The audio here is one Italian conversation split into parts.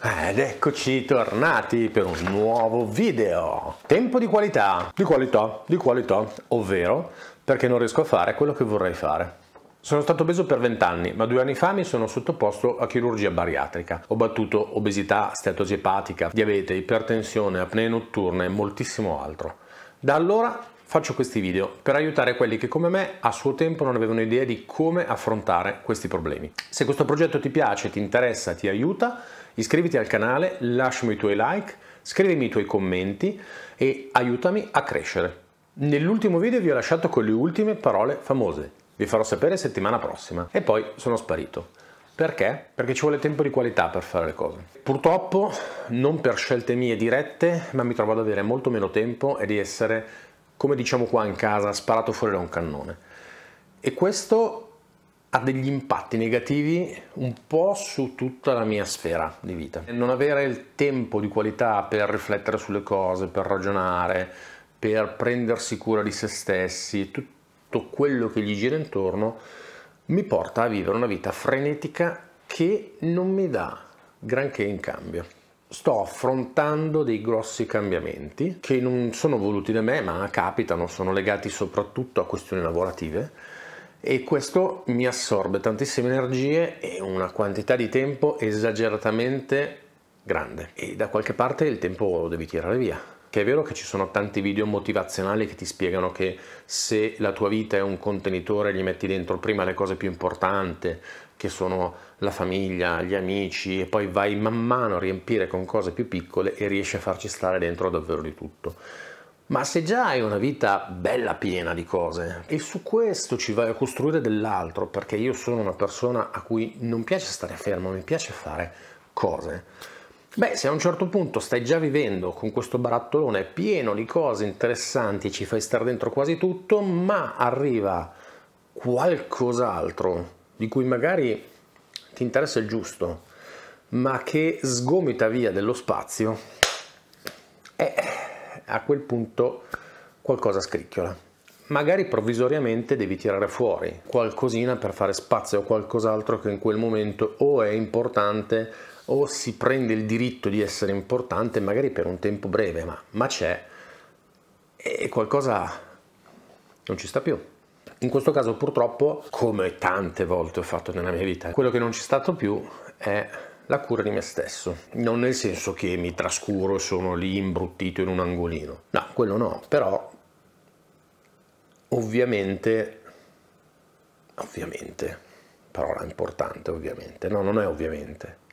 Ed eccoci tornati per un nuovo video. Tempo di qualità, di qualità, di qualità, ovvero perché non riesco a fare quello che vorrei fare. Sono stato obeso per 20 anni, ma due anni fa mi sono sottoposto a chirurgia bariatrica. Ho battuto obesità, steatosi epatica, diabete, ipertensione, apnee notturne e moltissimo altro. Da allora Faccio questi video per aiutare quelli che come me a suo tempo non avevano idea di come affrontare questi problemi. Se questo progetto ti piace, ti interessa, ti aiuta, iscriviti al canale, lasciami i tuoi like, scrivimi i tuoi commenti e aiutami a crescere. Nell'ultimo video vi ho lasciato con le ultime parole famose. Vi farò sapere settimana prossima. E poi sono sparito. Perché? Perché ci vuole tempo di qualità per fare le cose. Purtroppo, non per scelte mie dirette, ma mi trovo ad avere molto meno tempo e di essere come diciamo qua in casa, sparato fuori da un cannone. E questo ha degli impatti negativi un po' su tutta la mia sfera di vita. Non avere il tempo di qualità per riflettere sulle cose, per ragionare, per prendersi cura di se stessi, tutto quello che gli gira intorno, mi porta a vivere una vita frenetica che non mi dà granché in cambio sto affrontando dei grossi cambiamenti che non sono voluti da me, ma capitano, sono legati soprattutto a questioni lavorative e questo mi assorbe tantissime energie e una quantità di tempo esageratamente grande e da qualche parte il tempo lo devi tirare via che è vero che ci sono tanti video motivazionali che ti spiegano che se la tua vita è un contenitore gli metti dentro prima le cose più importanti, che sono la famiglia, gli amici, e poi vai man mano a riempire con cose più piccole e riesci a farci stare dentro davvero di tutto. Ma se già hai una vita bella piena di cose e su questo ci vai a costruire dell'altro, perché io sono una persona a cui non piace stare fermo, mi piace fare cose Beh, se a un certo punto stai già vivendo con questo barattolone pieno di cose interessanti, ci fai stare dentro quasi tutto, ma arriva qualcos'altro di cui magari ti interessa il giusto, ma che sgomita via dello spazio, eh, a quel punto qualcosa scricchiola. Magari provvisoriamente devi tirare fuori qualcosina per fare spazio a qualcos'altro che in quel momento o è importante o si prende il diritto di essere importante magari per un tempo breve, ma, ma c'è e qualcosa non ci sta più. In questo caso purtroppo, come tante volte ho fatto nella mia vita, quello che non ci è stato più è la cura di me stesso. Non nel senso che mi trascuro e sono lì imbruttito in un angolino. No, quello no, però ovviamente, ovviamente, parola importante ovviamente, no, non è ovviamente,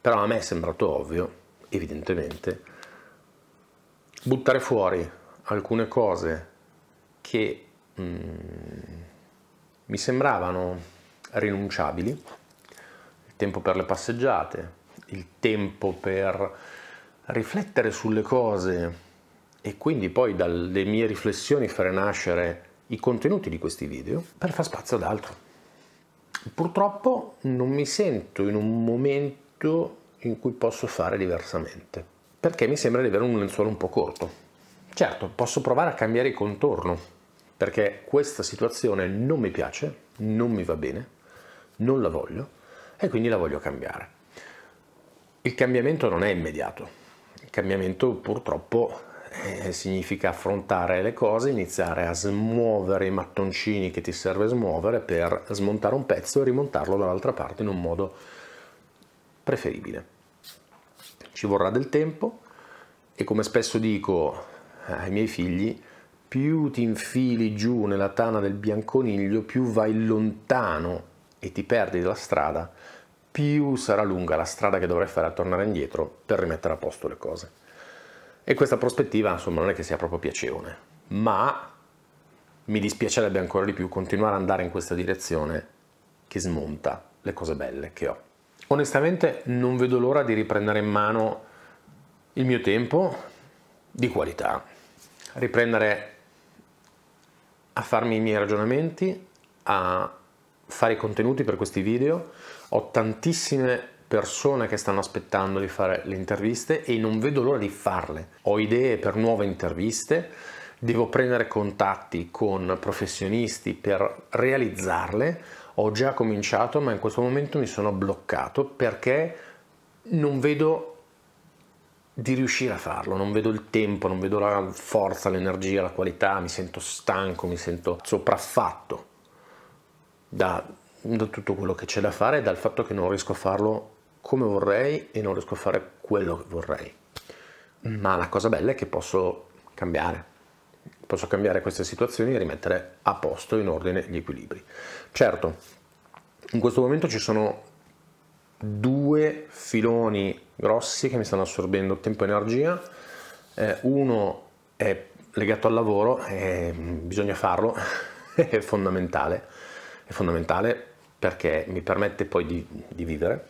però a me è sembrato ovvio, evidentemente, buttare fuori alcune cose che mm, mi sembravano rinunciabili, il tempo per le passeggiate, il tempo per riflettere sulle cose e quindi poi dalle mie riflessioni fare nascere i contenuti di questi video per far spazio ad altro. Purtroppo non mi sento in un momento tutto in cui posso fare diversamente, perché mi sembra di avere un lenzuolo un po' corto. Certo, posso provare a cambiare il contorno, perché questa situazione non mi piace, non mi va bene, non la voglio e quindi la voglio cambiare. Il cambiamento non è immediato, il cambiamento purtroppo eh, significa affrontare le cose, iniziare a smuovere i mattoncini che ti serve smuovere per smontare un pezzo e rimontarlo dall'altra parte in un modo preferibile. Ci vorrà del tempo e come spesso dico eh, ai miei figli, più ti infili giù nella tana del bianconiglio, più vai lontano e ti perdi la strada, più sarà lunga la strada che dovrai fare a tornare indietro per rimettere a posto le cose. E questa prospettiva, insomma, non è che sia proprio piacevole, ma mi dispiacerebbe ancora di più continuare ad andare in questa direzione che smonta le cose belle che ho. Onestamente non vedo l'ora di riprendere in mano il mio tempo di qualità, riprendere a farmi i miei ragionamenti, a fare i contenuti per questi video. Ho tantissime persone che stanno aspettando di fare le interviste e non vedo l'ora di farle. Ho idee per nuove interviste, devo prendere contatti con professionisti per realizzarle ho già cominciato ma in questo momento mi sono bloccato perché non vedo di riuscire a farlo, non vedo il tempo, non vedo la forza, l'energia, la qualità, mi sento stanco, mi sento sopraffatto da, da tutto quello che c'è da fare e dal fatto che non riesco a farlo come vorrei e non riesco a fare quello che vorrei. Ma la cosa bella è che posso cambiare, posso cambiare queste situazioni e rimettere a posto in ordine gli equilibri. Certo, in questo momento ci sono due filoni grossi che mi stanno assorbendo tempo e energia, eh, uno è legato al lavoro, e bisogna farlo, è fondamentale, è fondamentale perché mi permette poi di, di vivere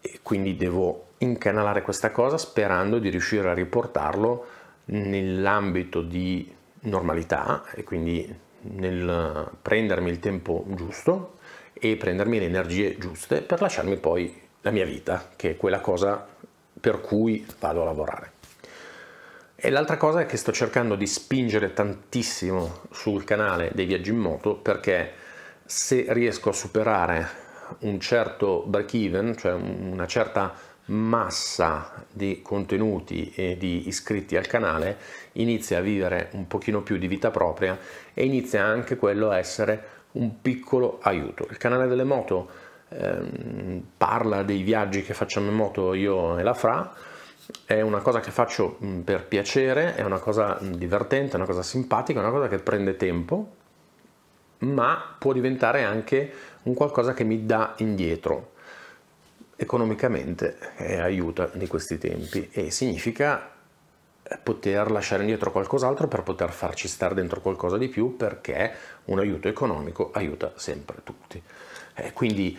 e quindi devo incanalare questa cosa sperando di riuscire a riportarlo nell'ambito di normalità e quindi nel prendermi il tempo giusto e prendermi le energie giuste per lasciarmi poi la mia vita, che è quella cosa per cui vado a lavorare. E l'altra cosa è che sto cercando di spingere tantissimo sul canale dei viaggi in moto perché se riesco a superare un certo break even, cioè una certa massa di contenuti e di iscritti al canale inizia a vivere un pochino più di vita propria e inizia anche quello a essere un piccolo aiuto. Il canale delle moto ehm, parla dei viaggi che facciamo in moto io e la Fra, è una cosa che faccio mm, per piacere, è una cosa mm, divertente, una cosa simpatica, una cosa che prende tempo, ma può diventare anche un qualcosa che mi dà indietro economicamente eh, aiuta di questi tempi e significa poter lasciare indietro qualcos'altro per poter farci stare dentro qualcosa di più perché un aiuto economico aiuta sempre tutti. Eh, quindi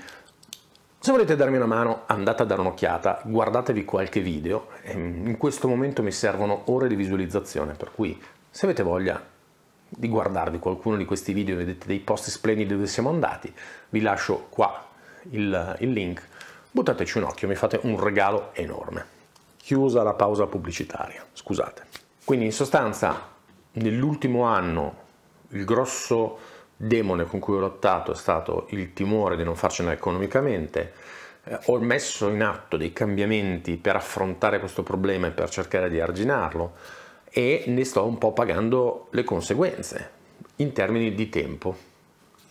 se volete darmi una mano andate a dare un'occhiata, guardatevi qualche video, ehm, in questo momento mi servono ore di visualizzazione per cui se avete voglia di guardarvi qualcuno di questi video, vedete dei post splendidi dove siamo andati, vi lascio qua il, il link buttateci un occhio, mi fate un regalo enorme. Chiusa la pausa pubblicitaria, scusate. Quindi in sostanza nell'ultimo anno il grosso demone con cui ho lottato è stato il timore di non farcela economicamente, eh, ho messo in atto dei cambiamenti per affrontare questo problema e per cercare di arginarlo e ne sto un po' pagando le conseguenze in termini di tempo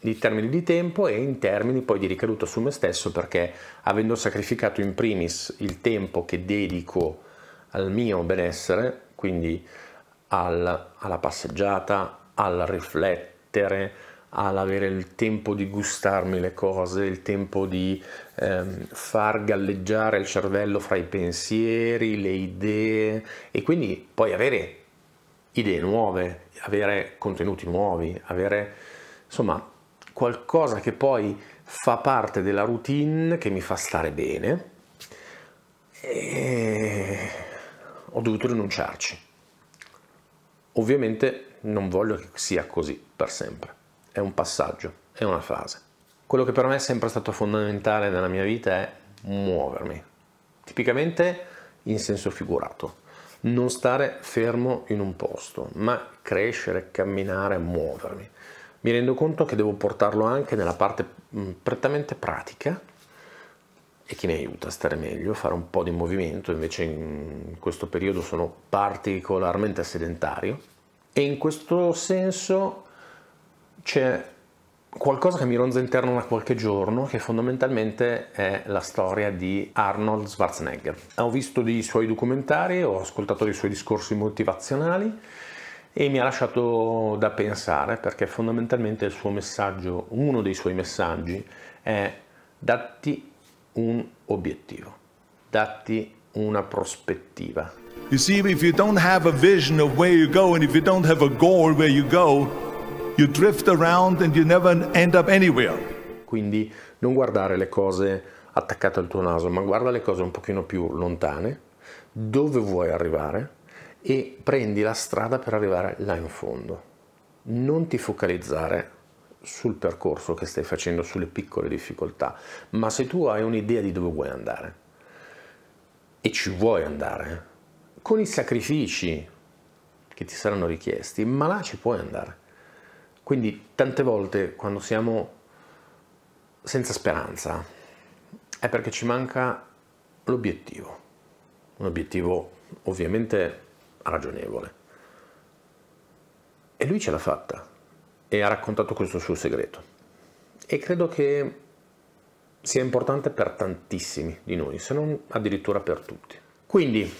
in termini di tempo e in termini poi di ricaduta su me stesso perché avendo sacrificato in primis il tempo che dedico al mio benessere, quindi al, alla passeggiata, al riflettere, all'avere il tempo di gustarmi le cose, il tempo di ehm, far galleggiare il cervello fra i pensieri, le idee e quindi poi avere idee nuove, avere contenuti nuovi, avere insomma qualcosa che poi fa parte della routine che mi fa stare bene e ho dovuto rinunciarci. Ovviamente non voglio che sia così per sempre, è un passaggio, è una fase. Quello che per me è sempre stato fondamentale nella mia vita è muovermi, tipicamente in senso figurato, non stare fermo in un posto, ma crescere, camminare, muovermi mi rendo conto che devo portarlo anche nella parte mm, prettamente pratica e che mi aiuta a stare meglio, a fare un po' di movimento, invece in questo periodo sono particolarmente sedentario e in questo senso c'è qualcosa che mi ronza interno da qualche giorno che fondamentalmente è la storia di Arnold Schwarzenegger. Ho visto dei suoi documentari, ho ascoltato i suoi discorsi motivazionali e mi ha lasciato da pensare perché fondamentalmente il suo messaggio, uno dei suoi messaggi è datti un obiettivo, datti una prospettiva. You see, if you don't have a vision of where you go and if you don't have a goal where you go, you drift around and you never end up anywhere. Quindi non guardare le cose attaccate al tuo naso, ma guarda le cose un pochino più lontane, dove vuoi arrivare e prendi la strada per arrivare là in fondo. Non ti focalizzare sul percorso che stai facendo, sulle piccole difficoltà, ma se tu hai un'idea di dove vuoi andare e ci vuoi andare, con i sacrifici che ti saranno richiesti, ma là ci puoi andare. Quindi tante volte quando siamo senza speranza è perché ci manca l'obiettivo, un obiettivo ovviamente ragionevole. E lui ce l'ha fatta e ha raccontato questo suo segreto. E credo che sia importante per tantissimi di noi, se non addirittura per tutti. Quindi,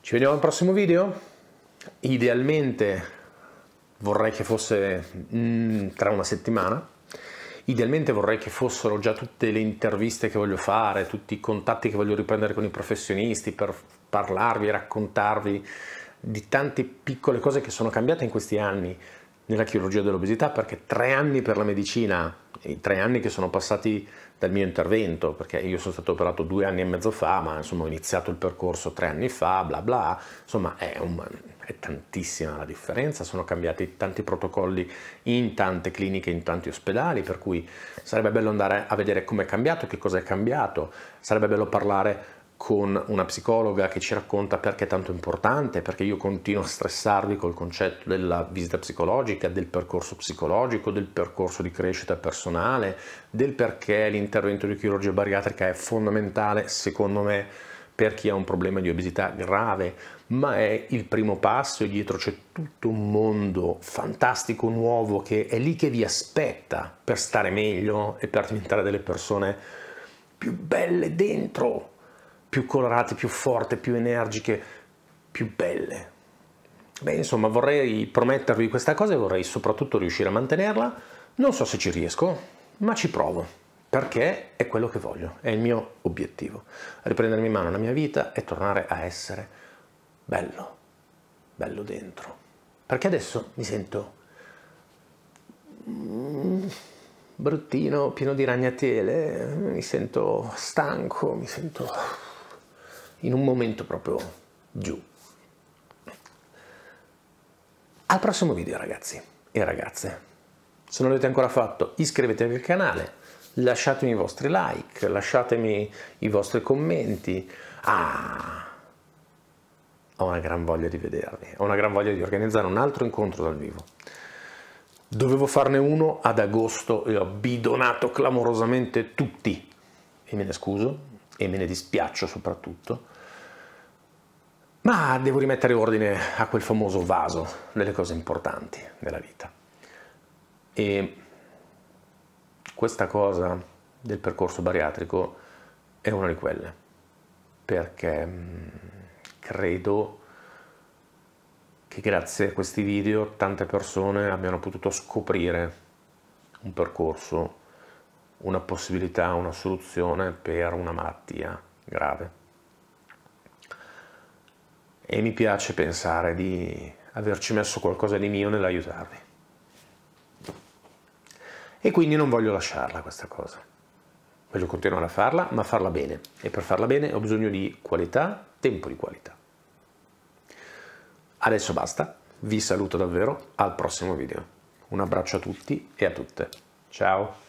ci vediamo al prossimo video. Idealmente vorrei che fosse mm, tra una settimana Idealmente vorrei che fossero già tutte le interviste che voglio fare, tutti i contatti che voglio riprendere con i professionisti per parlarvi e raccontarvi di tante piccole cose che sono cambiate in questi anni nella chirurgia dell'obesità, perché tre anni per la medicina, i tre anni che sono passati dal mio intervento, perché io sono stato operato due anni e mezzo fa, ma insomma ho iniziato il percorso tre anni fa, bla bla, insomma è un è tantissima la differenza, sono cambiati tanti protocolli in tante cliniche, in tanti ospedali, per cui sarebbe bello andare a vedere come è cambiato, che cosa è cambiato, sarebbe bello parlare con una psicologa che ci racconta perché è tanto importante, perché io continuo a stressarvi col concetto della visita psicologica, del percorso psicologico, del percorso di crescita personale, del perché l'intervento di chirurgia bariatrica è fondamentale, secondo me, per chi ha un problema di obesità grave ma è il primo passo e dietro c'è tutto un mondo fantastico, nuovo, che è lì che vi aspetta per stare meglio e per diventare delle persone più belle dentro, più colorate, più forti, più energiche, più belle. Beh, insomma, vorrei promettervi questa cosa e vorrei soprattutto riuscire a mantenerla. Non so se ci riesco, ma ci provo perché è quello che voglio, è il mio obiettivo, riprendermi in mano la mia vita e tornare a essere bello, bello dentro. Perché adesso mi sento mm, bruttino, pieno di ragnatele, mi sento stanco, mi sento in un momento proprio giù. Al prossimo video ragazzi e ragazze. Se non l'avete ancora fatto iscrivetevi al canale, lasciatemi i vostri like, lasciatemi i vostri commenti. Ah! ho una gran voglia di vederli, ho una gran voglia di organizzare un altro incontro dal vivo. Dovevo farne uno ad agosto e ho bidonato clamorosamente tutti e me ne scuso e me ne dispiaccio soprattutto, ma devo rimettere ordine a quel famoso vaso delle cose importanti nella vita. E questa cosa del percorso bariatrico è una di quelle, perché mm, credo che grazie a questi video tante persone abbiano potuto scoprire un percorso, una possibilità, una soluzione per una malattia grave. E mi piace pensare di averci messo qualcosa di mio nell'aiutarvi. E quindi non voglio lasciarla questa cosa. Voglio continuare a farla, ma farla bene. E per farla bene ho bisogno di qualità, tempo di qualità. Adesso basta, vi saluto davvero, al prossimo video. Un abbraccio a tutti e a tutte. Ciao!